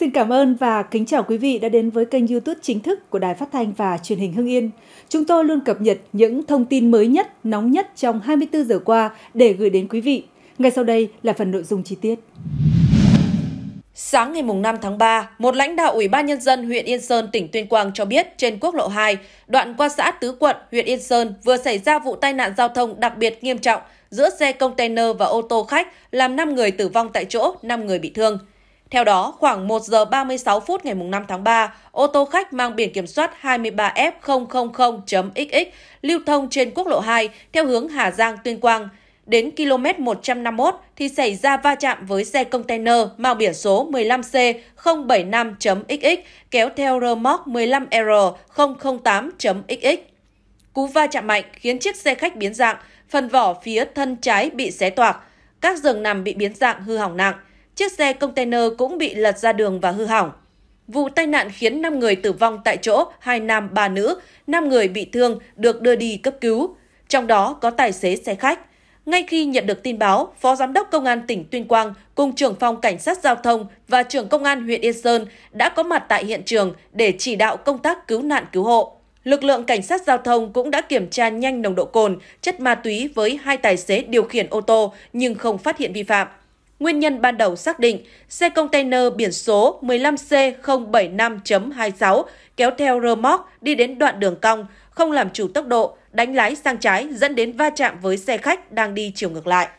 Xin cảm ơn và kính chào quý vị đã đến với kênh YouTube chính thức của Đài Phát thanh và Truyền hình Hưng Yên. Chúng tôi luôn cập nhật những thông tin mới nhất, nóng nhất trong 24 giờ qua để gửi đến quý vị. Ngay sau đây là phần nội dung chi tiết. Sáng ngày 5 tháng 3, một lãnh đạo Ủy ban Nhân dân huyện Yên Sơn, tỉnh Tuyên Quang cho biết trên quốc lộ 2, đoạn qua xã Tứ Quận, huyện Yên Sơn vừa xảy ra vụ tai nạn giao thông đặc biệt nghiêm trọng giữa xe container và ô tô khách, làm 5 người tử vong tại chỗ, 5 người bị thương. Theo đó, khoảng 1 giờ 36 phút ngày 5 tháng 3, ô tô khách mang biển kiểm soát 23F000.XX lưu thông trên quốc lộ 2 theo hướng Hà Giang Tuyên Quang. Đến km 151 thì xảy ra va chạm với xe container mang biển số 15C075.XX kéo theo rơ móc 15R008.XX. Cú va chạm mạnh khiến chiếc xe khách biến dạng, phần vỏ phía thân trái bị xé toạc, các giường nằm bị biến dạng hư hỏng nặng Chiếc xe container cũng bị lật ra đường và hư hỏng. Vụ tai nạn khiến 5 người tử vong tại chỗ, 2 nam 3 nữ, 5 người bị thương được đưa đi cấp cứu. Trong đó có tài xế xe khách. Ngay khi nhận được tin báo, Phó Giám đốc Công an tỉnh Tuyên Quang cùng trưởng phòng Cảnh sát Giao thông và trưởng Công an huyện Yên Sơn đã có mặt tại hiện trường để chỉ đạo công tác cứu nạn cứu hộ. Lực lượng Cảnh sát Giao thông cũng đã kiểm tra nhanh nồng độ cồn, chất ma túy với hai tài xế điều khiển ô tô nhưng không phát hiện vi phạm. Nguyên nhân ban đầu xác định xe container biển số 15C075.26 kéo theo rơ móc đi đến đoạn đường cong, không làm chủ tốc độ, đánh lái sang trái dẫn đến va chạm với xe khách đang đi chiều ngược lại.